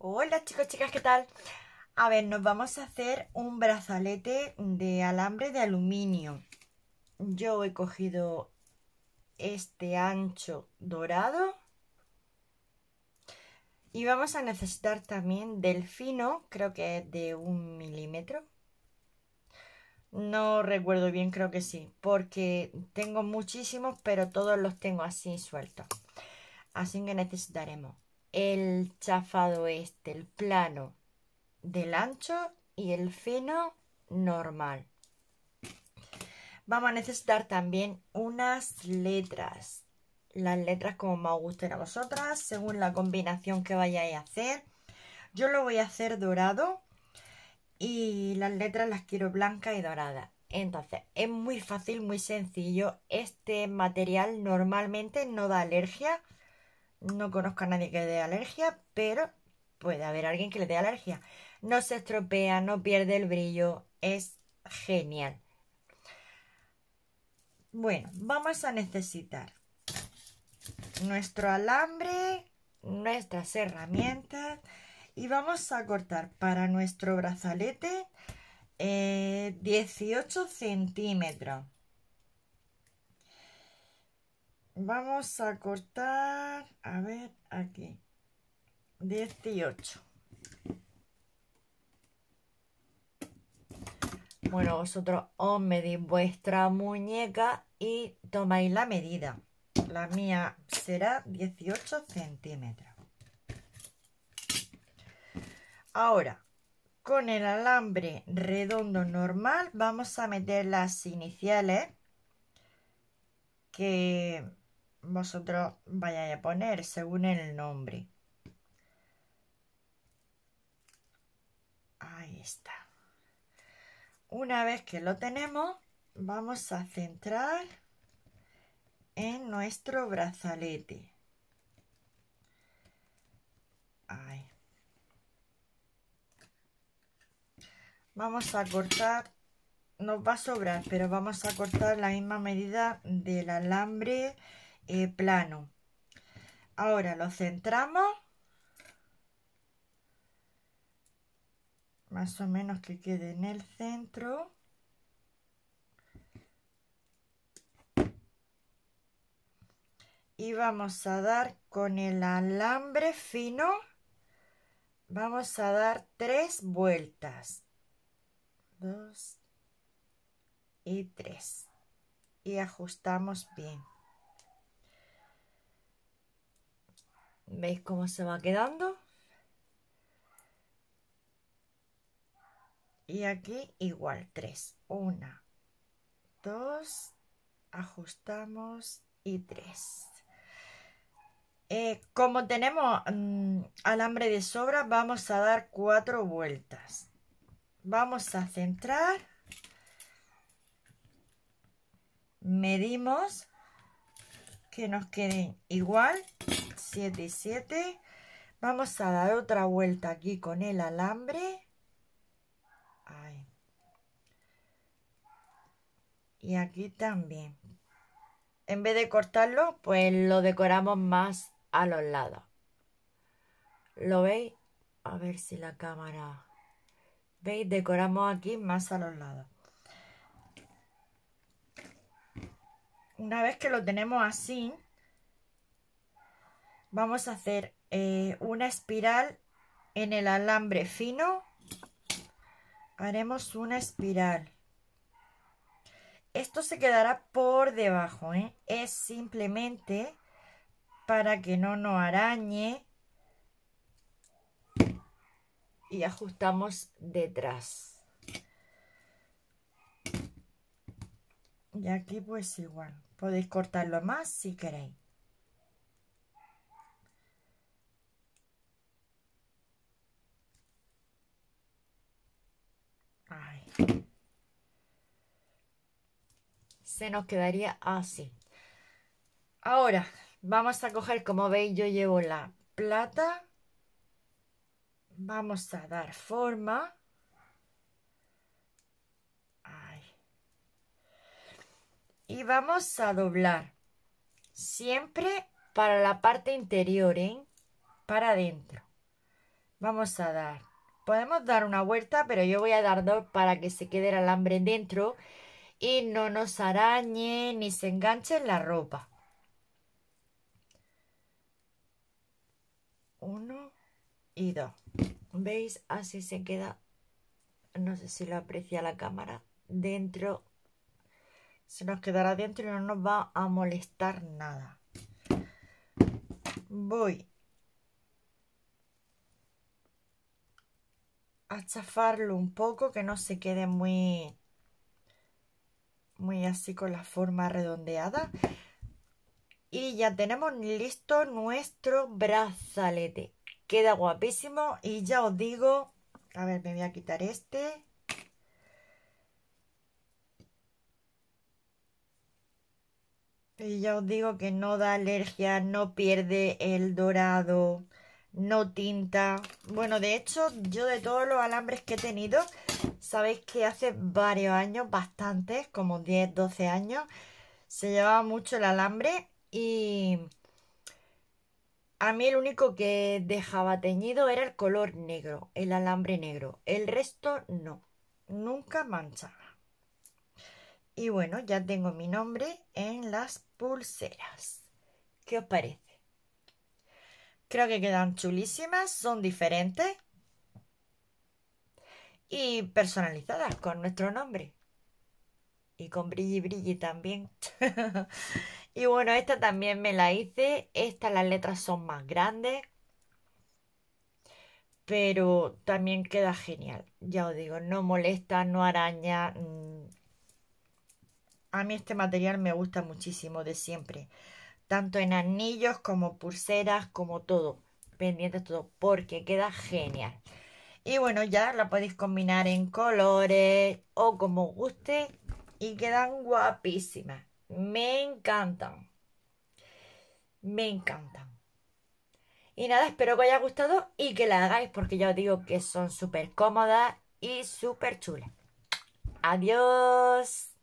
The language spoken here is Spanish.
Hola chicos, chicas, ¿qué tal? A ver, nos vamos a hacer un brazalete de alambre de aluminio. Yo he cogido este ancho dorado. Y vamos a necesitar también del fino, creo que es de un milímetro. No recuerdo bien, creo que sí, porque tengo muchísimos, pero todos los tengo así sueltos. Así que necesitaremos el chafado este, el plano del ancho y el fino normal. Vamos a necesitar también unas letras. Las letras como más gusten a vosotras, según la combinación que vayáis a hacer. Yo lo voy a hacer dorado y las letras las quiero blancas y doradas. Entonces, es muy fácil, muy sencillo. Este material normalmente no da alergia. No conozco a nadie que le dé alergia, pero puede haber alguien que le dé alergia. No se estropea, no pierde el brillo, es genial. Bueno, vamos a necesitar nuestro alambre, nuestras herramientas y vamos a cortar para nuestro brazalete 18 eh, centímetros. vamos a cortar, a ver, aquí, 18. Bueno, vosotros os medís vuestra muñeca y tomáis la medida. La mía será 18 centímetros. Ahora, con el alambre redondo normal vamos a meter las iniciales que vosotros vayáis a poner según el nombre. Ahí está. Una vez que lo tenemos, vamos a centrar en nuestro brazalete. Vamos a cortar, nos va a sobrar, pero vamos a cortar la misma medida del alambre eh, plano. Ahora lo centramos. Más o menos que quede en el centro. Y vamos a dar con el alambre fino. Vamos a dar tres vueltas. Dos y tres. Y ajustamos bien. ¿Veis cómo se va quedando? Y aquí igual, tres. Una, dos, ajustamos y tres. Eh, como tenemos mm, alambre de sobra, vamos a dar cuatro vueltas. Vamos a centrar. Medimos que nos quede igual 7 y 7 vamos a dar otra vuelta aquí con el alambre y aquí también en vez de cortarlo pues lo decoramos más a los lados lo veis a ver si la cámara veis decoramos aquí más a los lados una vez que lo tenemos así vamos a hacer eh, una espiral en el alambre fino haremos una espiral esto se quedará por debajo ¿eh? es simplemente para que no nos arañe y ajustamos detrás y aquí pues igual podéis cortarlo más si queréis se nos quedaría así. Ahora, vamos a coger, como veis, yo llevo la plata. Vamos a dar forma. Y vamos a doblar. Siempre para la parte interior, ¿eh? Para adentro. Vamos a dar podemos dar una vuelta, pero yo voy a dar dos para que se quede el alambre dentro y no nos arañe ni se enganche en la ropa. Uno y dos. ¿Veis? Así se queda, no sé si lo aprecia la cámara, dentro. Se nos quedará dentro y no nos va a molestar nada. Voy a chafarlo un poco, que no se quede muy, muy así con la forma redondeada. Y ya tenemos listo nuestro brazalete. Queda guapísimo y ya os digo, a ver, me voy a quitar este. Y ya os digo que no da alergia, no pierde el dorado no tinta. Bueno, de hecho, yo de todos los alambres que he tenido, sabéis que hace varios años, bastantes, como 10, 12 años, se llevaba mucho el alambre y a mí el único que dejaba teñido era el color negro, el alambre negro. El resto no, nunca manchaba. Y bueno, ya tengo mi nombre en las pulseras. ¿Qué os parece? Creo que quedan chulísimas, son diferentes y personalizadas con nuestro nombre. Y con brilli brilli también. y bueno, esta también me la hice. Estas las letras son más grandes. Pero también queda genial. Ya os digo, no molesta, no araña. Mm. A mí este material me gusta muchísimo de siempre tanto en anillos como pulseras, como todo, pendientes todo, porque queda genial. Y bueno, ya la podéis combinar en colores o como guste y quedan guapísimas. Me encantan. Me encantan. Y nada, espero que os haya gustado y que la hagáis porque ya os digo que son súper cómodas y súper chulas. Adiós.